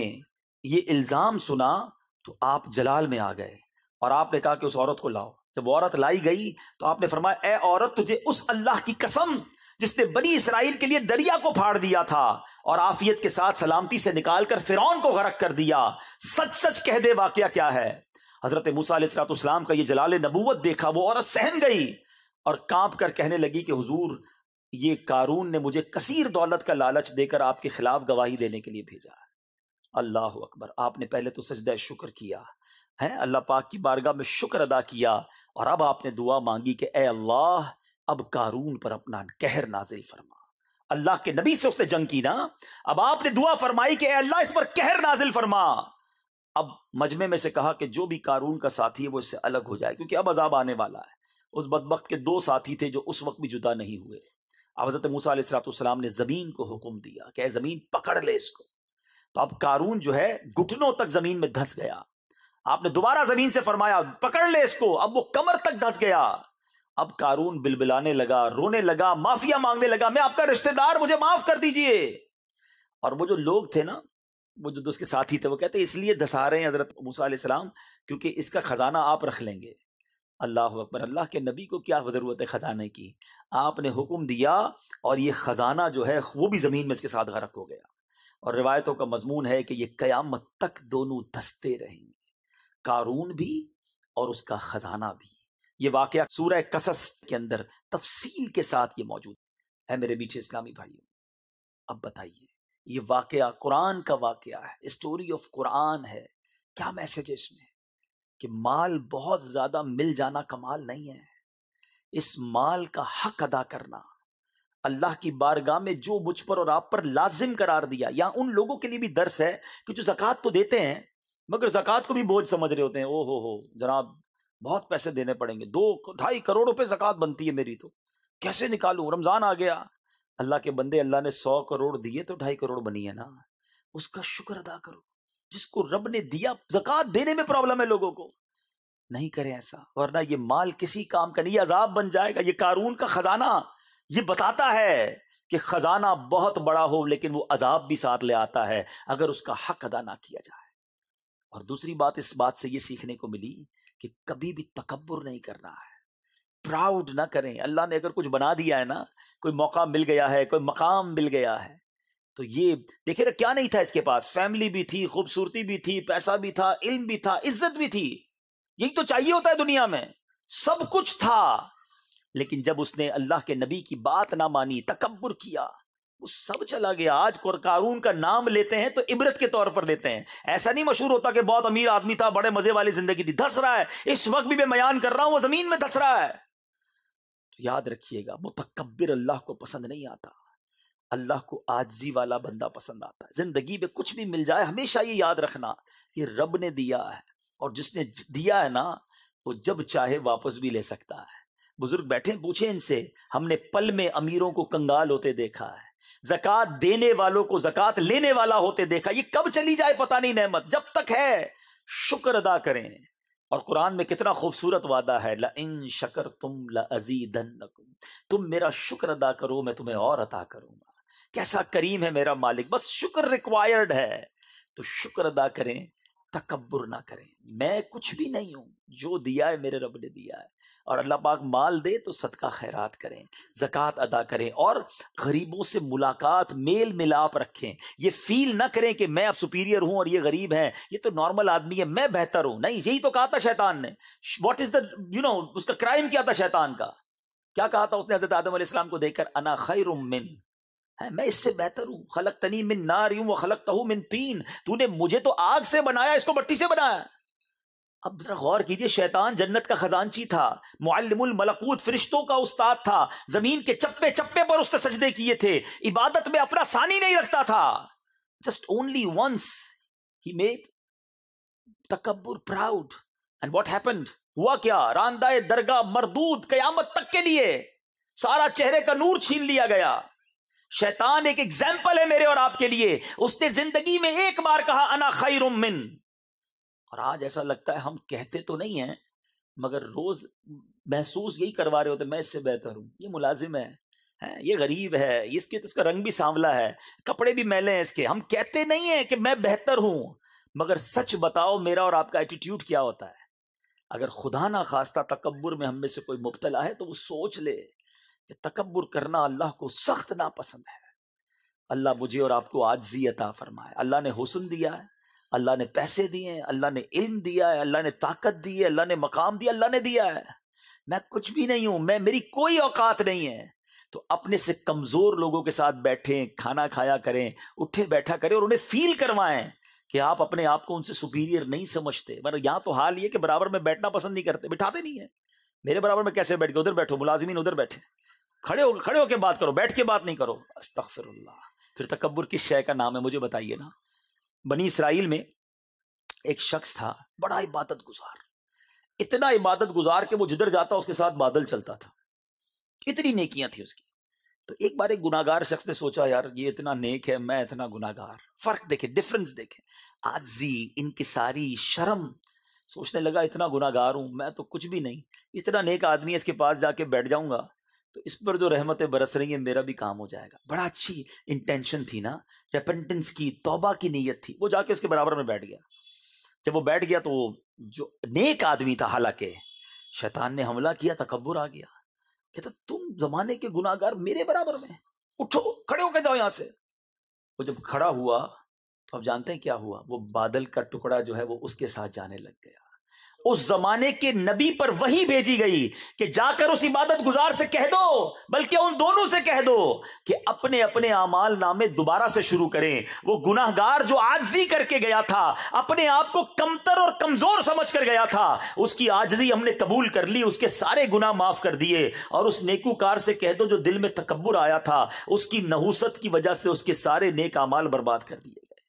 ये इल्ज़ाम सुना तो आप जलाल में आ गए और आपने कहा कि उस औरत को लाओ जब औरत लाई गई तो आपने फरमाया ए औरत तुझे उस अल्लाह की कसम जिसने बनी इसराइल के लिए दरिया को फाड़ दिया था और आफियत के साथ सलामती से निकालकर फिरौन को गरक कर दिया सच सच कह दे वाक्य क्या है हजरत मूसा का ये जलाल नबूवत देखा वो औरत सहन गई और कांप कर कहने लगी कि हुजूर ये कारून ने मुझे कसीर दौलत का लालच देकर आपके खिलाफ गवाही देने के लिए भेजा अल्लाह अकबर आपने पहले तो सजदा शुक्र किया है अल्लाह पाक की बारगाह में शुक्र अदा किया और अब आपने दुआ मांगी कि ए अल्लाह अब कारून पर अपना कहर नाजिल फरमा अल्लाह के नबी से उसने जंग की ना अब आपने दुआ फरमाई कि अल्लाह इस पर कहर नाजिल फरमा अब मजमे में से कहा कि जो भी कारून का साथी है वो इससे अलग हो जाए क्योंकि अब अजाब आने वाला है उस बदबक के दो साथी थे जो उस वक्त भी जुदा नहीं हुए अब हजरत मूसा सलाम ने जमीन को हुक्म दिया कि जमीन पकड़ ले इसको तो अब कारून जो है घुटनों तक जमीन में धंस गया आपने दोबारा जमीन से फरमाया पकड़ ले इसको अब वो कमर तक धंस गया अब कारून बिलबिलाने लगा रोने लगा माफिया मांगने लगा मैं आपका रिश्तेदार मुझे माफ कर दीजिए और वो जो लोग थे ना वो जो उसके साथी थे वो कहते इसलिए धसा रहे हैं हजरत मूसा सलाम क्योंकि इसका खजाना आप रख लेंगे अल्लाह अकबर अल्लाह के नबी को क्या ज़रूरत है ख़जाने की आपने हुक्म दिया और ये ख़जाना जो है वो भी ज़मीन में इसके साथ गरक हो गया और रिवायतों का मजमून है कि ये क़यामत तक दोनों धसते रहेंगे कारून भी और उसका ख़जाना भी ये वाक़ सूर कसस के अंदर तफसील के साथ ये मौजूद है मेरे मीठे इस्लामी भाइयों अब बताइए ये वाक़ कुरान का वाक़ है स्टोरी ऑफ कुरान है क्या मैसेज है इसमें कि माल बहुत ज्यादा मिल जाना कमाल नहीं है इस माल का हक अदा करना अल्लाह की बारगाह में जो मुझ पर और आप पर लाजिम करार दिया या उन लोगों के लिए भी दर्श है कि जो जक़ात तो देते हैं मगर जक़ात को भी बोझ समझ रहे होते हैं ओ हो हो जनाब बहुत पैसे देने पड़ेंगे दो ढाई करोड़ रुपए जक़ात बनती है मेरी तो कैसे निकालू रमज़ान आ गया अल्लाह के बंदे अल्लाह ने सौ करोड़ दिए तो ढाई करोड़ बनी है ना उसका शुक्र अदा करो जिसको रब ने दिया जकत देने में प्रॉब्लम है लोगों को नहीं करें ऐसा वरना ये माल किसी काम का नहीं अजाब बन जाएगा ये कारून का खजाना ये बताता है कि खजाना बहुत बड़ा हो लेकिन वो अजाब भी साथ ले आता है अगर उसका हक अदा ना किया जाए और दूसरी बात इस बात से ये सीखने को मिली कि कभी भी तकबर नहीं करना है प्राउड ना करें अल्लाह ने अगर कुछ बना दिया है ना कोई मौका मिल गया है कोई मकाम मिल गया है तो ये देखे ना क्या नहीं था इसके पास फैमिली भी थी खूबसूरती भी थी पैसा भी था इल्म भी था इज्जत भी थी यही तो चाहिए होता है दुनिया में सब कुछ था लेकिन जब उसने अल्लाह के नबी की बात ना मानी तकबर किया वो सब चला गया आज कारून का नाम लेते हैं तो इबरत के तौर पर लेते हैं ऐसा नहीं मशहूर होता कि बहुत अमीर आदमी था बड़े मजे वाली जिंदगी थी धस रहा है इस वक्त भी मैं बयान कर रहा हूं वो जमीन में धस रहा है तो याद रखिएगा तकबर अल्लाह को पसंद नहीं आता अल्लाह को आजी वाला बंदा पसंद आता है जिंदगी में कुछ भी मिल जाए हमेशा ये याद रखना ये रब ने दिया है और जिसने दिया है ना वो जब चाहे वापस भी ले सकता है बुजुर्ग बैठे पूछे इनसे हमने पल में अमीरों को कंगाल होते देखा है जकत देने वालों को जक़ात लेने वाला होते देखा ये कब चली जाए पता नहीं नहमत जब तक है शुक्र अदा करें और कुरान में कितना खूबसूरत वादा है ला इन शकर तुम ला अजीदन तुम मेरा शुक्र अदा करो मैं तुम्हें और अता करूंगा कैसा करीम है मेरा मालिक बस शुक्र रिक्वायर्ड है तो शुक्र अदा करें तकबर ना करें मैं कुछ भी नहीं हूं जो दिया है मेरे रब ने दिया है और अल्लाह पाक माल दे तो सदका खैरात करें जक़ात अदा करें और गरीबों से मुलाकात मेल मिलाप रखें ये फील ना करें कि मैं अब सुपीरियर हूं और ये गरीब है ये तो नॉर्मल आदमी है मैं बेहतर हूं नहीं यही तो कहा था शैतान ने what is the you know उसका क्राइम क्या था शैतान का क्या कहा था उसने हजरत आदम को देखकर अना खैर उम्मिन मैं इससे बेहतर हूं खलक तनी मिन नार यूं खलक तहू मिन तीन तूने मुझे तो आग से बनाया इसको मट्टी से बनाया अब जरा गौर कीजिए शैतान जन्नत का खजानची था मुअल्लिमुल मलकूत फरिश्तों का उस्ताद था जमीन के चप्पे चप्पे पर उसने सजदे किए थे इबादत में अपना सानी नहीं रखता था जस्ट ओनली वंस ही मेड तकबर प्राउड एंड व्हाट हैपेंड हुआ क्या रानदाए दरगाह मरदूद कयामत तक के लिए सारा चेहरे का नूर छीन लिया गया शैतान एक एग्जाम्पल है मेरे और आपके लिए उसने जिंदगी में एक बार कहा अना खैर उमिन और आज ऐसा लगता है हम कहते तो नहीं है मगर रोज महसूस यही करवा रहे होते मैं इससे बेहतर हूं ये मुलाजिम है है ये गरीब है इसके तो इसका रंग भी सांवला है कपड़े भी मैले हैं इसके हम कहते नहीं हैं कि मैं बेहतर हूं मगर सच बताओ मेरा और आपका एटीट्यूड क्या होता है अगर खुदा ना खास्ता तकबर में हम में से कोई मुबतला है तो वो सोच ले कि तकबर करना अल्लाह को सख्त नापसंद है अल्लाह मुझे और आपको आजजी अता फरमाए अल्लाह ने हुसन दिया है अल्लाह ने पैसे दिए हैं अल्लाह ने इल्म दिया है अल्लाह ने ताकत दी है अल्लाह ने मकाम दिया अल्लाह ने दिया है मैं कुछ भी नहीं हूं मैं मेरी कोई औकात नहीं है तो अपने से कमजोर लोगों के साथ बैठें खाना खाया करें उठे बैठा करें और उन्हें फील करवाएं कि आप अपने आप को उनसे सुपीरियर नहीं समझते मगर यहाँ तो हाल ये कि बराबर में बैठना पसंद नहीं करते बिठाते नहीं है मेरे बराबर में कैसे बैठ गए उधर बैठो मुलाजिमीन उधर बैठे खड़े हो खड़े होकर बात करो बैठ के बात नहीं करो अस्तफिर फिर तकबर किस शय का नाम है मुझे बताइए ना बनी इसराइल में एक शख्स था बड़ा इबादत गुजार इतना इबादत गुजार के वो जिधर जाता उसके साथ बादल चलता था इतनी नेकियां थी उसकी तो एक बार एक गुनागार शख्स ने सोचा यार ये इतना नेक है मैं इतना गुनागार फर्क देखे डिफरेंस देखे आजी इनकी शर्म सोचने लगा इतना गुनागार हूं मैं तो कुछ भी नहीं इतना नेक आदमी है इसके पास जाके बैठ जाऊंगा तो इस पर जो रहमतें बरस रही हैं मेरा भी काम हो जाएगा बड़ा अच्छी इंटेंशन थी ना रेपेंटेंस की तौबा की नीयत थी वो जाके उसके बराबर में बैठ गया जब वो बैठ गया तो जो नेक आदमी था हालांकि शैतान ने हमला किया तकबर आ गया कहता तुम जमाने के गुनागार मेरे बराबर में उठो खड़े होकर जाओ यहां से वो जब खड़ा हुआ तो आप जानते हैं क्या हुआ वो बादल का टुकड़ा जो है वो उसके साथ जाने लग गया उस जमाने के नबी पर वही भेजी गई कि जाकर उस इबादत गुजार से कह दो बल्कि उन दोनों से कह दो कि अपने अपने अमाल नामे दोबारा से शुरू करें वो गुनाहगार जो आजजी करके गया था अपने आप को कमतर और कमजोर समझ कर गया था उसकी आजजी हमने कबूल कर ली उसके सारे गुनाह माफ कर दिए और उस नेकूकार से कह दो जो दिल में तकबर आया था उसकी नहूसत की वजह से उसके सारे नेक अमाल बर्बाद कर दिए गए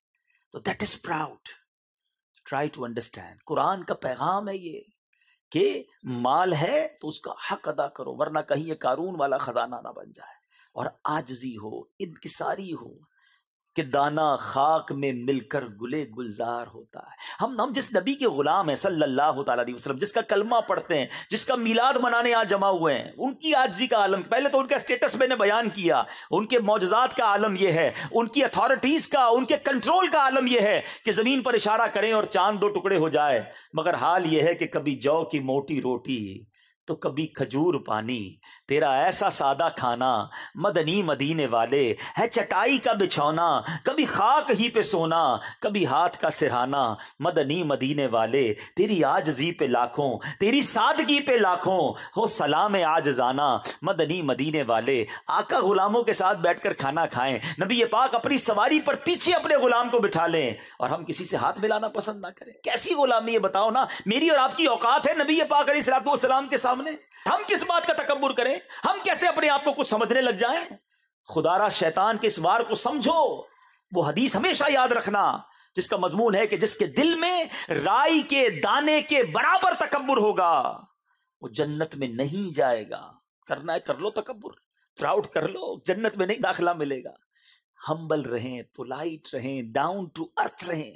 तो that is proud try to understand Quran का पैगाम है ये कि माल है तो उसका हक अदा करो वरना कहीं ये कारून वाला खजाना ना बन जाए और आजजी हो इनकसारी हो कि दाना खाक में मिलकर गुले गुलजार होता है हम हम जिस नबी के गुलाम हैं सल्लल्लाहु अलैहि वसल्लम जिसका कलमा पढ़ते हैं जिसका मीलाद मनाने यहाँ जमा हुए हैं उनकी आजी का आलम पहले तो उनका स्टेटस मैंने बयान किया उनके मोजात का आलम यह है उनकी अथॉरिटीज का उनके कंट्रोल का आलम यह है कि जमीन पर इशारा करें और चांद दो टुकड़े हो जाए मगर हाल यह है कि कभी जौ की मोटी रोटी तो कभी खजूर पानी तेरा ऐसा सादा खाना मदनी मदीने वाले है चटाई का बिछौना कभी खाक ही पे सोना कभी हाथ का सिरहाना मदनी मदीने वाले तेरी आजजी पे लाखों तेरी सादगी पे लाखों हो सलाम आज जाना मदनी मदीने वाले आका गुलामों के साथ बैठकर खाना खाएं नबी ये पाक अपनी सवारी पर पीछे अपने गुलाम को बिठा लें और हम किसी से हाथ मिलाना पसंद ना करें कैसी गुलामी ये बताओ ना मेरी और आपकी औकात है नबी पाक अली सलाम के साथ सामने हम किस बात का तकबर करें हम कैसे अपने आप को कुछ समझने लग जाए खुदारा शैतान के इस वार को समझो वो हदीस हमेशा याद रखना जिसका मजमून है कि जिसके दिल में राई के दाने के बराबर तकबर होगा वो जन्नत में नहीं जाएगा करना है कर लो तकबर प्राउड कर लो जन्नत में नहीं दाखिला मिलेगा हम्बल रहें पोलाइट रहें डाउन टू अर्थ रहें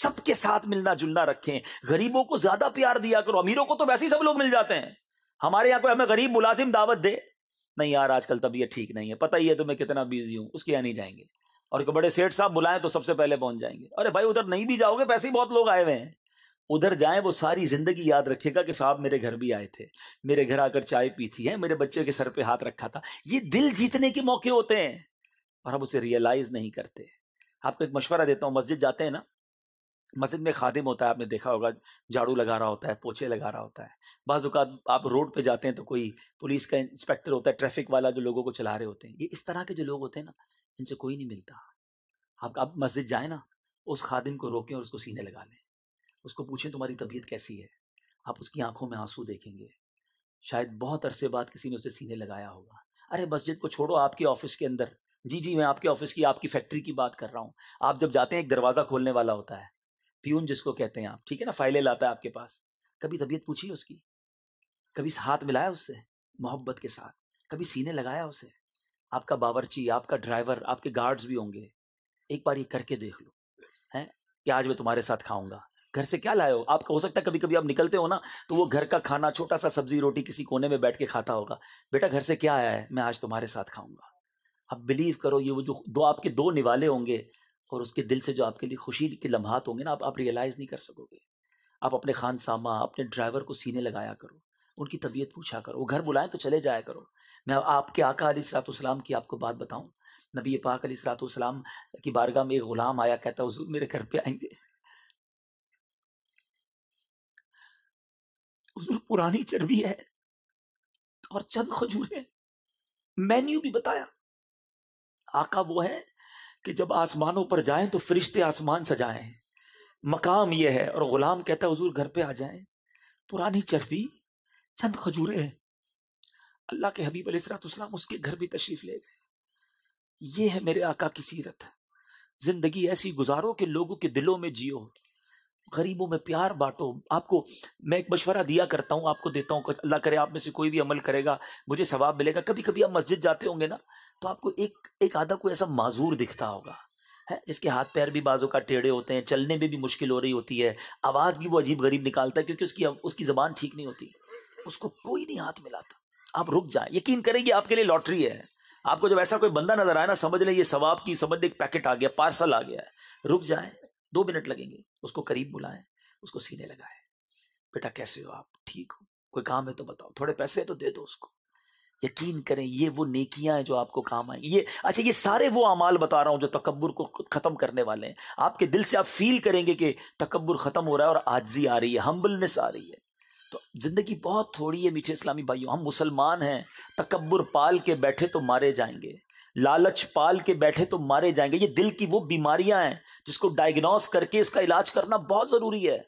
सबके साथ मिलना जुलना रखें गरीबों को ज्यादा प्यार दिया करो अमीरों को तो वैसे ही सब लोग मिल जाते हैं हमारे यहाँ कोई हमें गरीब मुलाजिम दावत दे नहीं यार आजकल तबीयत ठीक नहीं है पता ही है तुम्हें कितना बिजी हूँ उसके यहाँ नहीं जाएंगे और बड़े सेठ साहब बुलाएं तो सबसे पहले पहुंच जाएंगे अरे भाई उधर नहीं भी जाओगे पैसे ही बहुत लोग आए हुए हैं उधर जाए वो सारी जिंदगी याद रखेगा कि साहब मेरे घर भी आए थे मेरे घर आकर चाय पी थी है मेरे बच्चे के सर पे हाथ रखा था ये दिल जीतने के मौके होते हैं और हम उसे रियलाइज नहीं करते आपको एक मशवरा देता हूँ मस्जिद जाते हैं ना मस्जिद में खादिम होता है आपने देखा होगा झाड़ू लगा रहा होता है पोछे लगा रहा होता है बाज़ात आप रोड पे जाते हैं तो कोई पुलिस का इंस्पेक्टर होता है ट्रैफिक वाला जो लोगों को चला रहे होते हैं ये इस तरह के जो लोग होते हैं ना इनसे कोई नहीं मिलता आप अब मस्जिद जाए ना उस खादिम को रोकें और उसको सीने लगा लें उसको पूछें तुम्हारी तबीयत कैसी है आप उसकी आंखों में आंसू देखेंगे शायद बहुत अरसे बाद किसी ने उसे सीने लगाया होगा अरे मस्जिद को छोड़ो आपके ऑफिस के अंदर जी जी मैं आपके ऑफिस की आपकी फैक्ट्री की बात कर रहा हूँ आप जब जाते हैं एक दरवाज़ा खोलने वाला होता है प्यून जिसको कहते हैं आप ठीक है ना फाइलें लाता है आपके पास कभी तबीयत पूछी उसकी कभी हाथ मिलाया उससे मोहब्बत के साथ कभी सीने लगाया उसे आपका बावरची आपका ड्राइवर आपके गार्ड्स भी होंगे एक बार ये करके देख लो हैं कि आज मैं तुम्हारे साथ खाऊंगा घर से क्या लाए हो आपका हो सकता है कभी कभी आप निकलते हो ना तो वो घर का खाना छोटा सा सब्जी रोटी किसी कोने में बैठ के खाता होगा बेटा घर से क्या आया है मैं आज तुम्हारे साथ खाऊंगा आप बिलीव करो ये वो जो दो आपके दो निवाले होंगे और उसके दिल से जो आपके लिए खुशी के लम्हात होंगे ना आप आप रियलाइज़ नहीं कर सकोगे आप अपने खान सामा अपने ड्राइवर को सीने लगाया करो उनकी तबीयत पूछा करो वो घर बुलाएं तो चले जाया करो मैं आपके आका अली सलातम की आपको बात बताऊं नबी पाक अली सलातम की बारगाह में एक गुलाम आया कहता हजूर मेरे घर पे आएंगे हजूर पुरानी चर्बी है और चंद खजूर है मेन्यू भी बताया आका वो है कि जब आसमानों पर जाएं तो फरिश्ते आसमान सजाएं मकाम ये है और गुलाम कहता है हजूर घर पे आ जाएं पुरानी चर्बी चंद खजूरें अल्लाह के हबीब अलीसरातम उसके घर भी तशरीफ ले गए ये है मेरे आका की सीरत जिंदगी ऐसी गुजारो कि लोगों के दिलों में जियो गरीबों में प्यार बांटो आपको मैं एक मशवरा दिया करता हूँ आपको देता हूँ अल्लाह करे आप में से कोई भी अमल करेगा मुझे सवाब मिलेगा कभी कभी आप मस्जिद जाते होंगे ना तो आपको एक एक आधा कोई ऐसा माजूर दिखता होगा है जिसके हाथ पैर भी बाजू का टेढ़े होते हैं चलने में भी मुश्किल हो रही होती है आवाज़ भी वो अजीब गरीब निकालता है क्योंकि उसकी उसकी ज़बान ठीक नहीं होती उसको कोई नहीं हाथ मिलाता आप रुक जाए यकीन कि आपके लिए लॉटरी है आपको जब ऐसा कोई बंदा नजर आए ना समझ लें ये सवाब की समझ लें एक पैकेट आ गया पार्सल आ गया है रुक जाएं दो मिनट लगेंगे उसको करीब बुलाएं उसको सीने लगाएं बेटा कैसे हो आप ठीक हो कोई काम है तो बताओ थोड़े पैसे है तो दे दो उसको यकीन करें ये वो नेकियां हैं जो आपको काम आए ये अच्छा ये सारे वो अमाल बता रहा हूं जो तकबर को ख़त्म करने वाले हैं आपके दिल से आप फील करेंगे कि तकबर ख़त्म हो रहा है और आजी आ रही है हम्बलनेस आ रही है तो ज़िंदगी बहुत थोड़ी है मीठे इस्लामी भाइयों हम मुसलमान हैं तकबर पाल के बैठे तो मारे जाएंगे लालच पाल के बैठे तो मारे जाएंगे ये दिल की वो बीमारियां हैं जिसको डायग्नोस करके इसका इलाज करना बहुत ज़रूरी है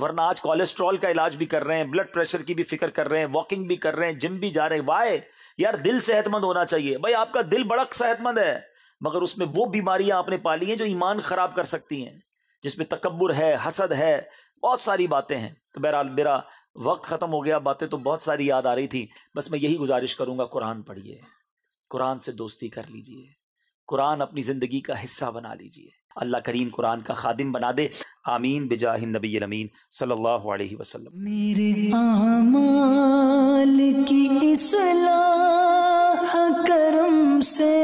वरना आज कोलेस्ट्रॉल का इलाज भी कर रहे हैं ब्लड प्रेशर की भी फिक्र कर रहे हैं वॉकिंग भी कर रहे हैं जिम भी जा रहे हैं वाय यार दिल सेहतमंद होना चाहिए भाई आपका दिल बड़क सेहतमंद है मगर उसमें वो बीमारियां आपने पाली हैं जो ईमान खराब कर सकती हैं जिसमें तकबर है हसद है बहुत सारी बातें हैं तो बहरहाल मेरा वक्त ख़त्म हो गया बातें तो बहुत सारी याद आ रही थी बस मैं यही गुजारिश करूंगा कुरान पढ़िए कुरान से दोस्ती कर लीजिए कुरान अपनी ज़िंदगी का हिस्सा बना लीजिए अल्लाह करीम कुरान का खादिम बना दे आमीन बिजाह नबी अमीन सल्लल्लाहु अलैहि वसल्लम मेरे आमाल की इसलाह करम से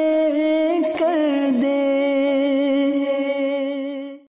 कर दे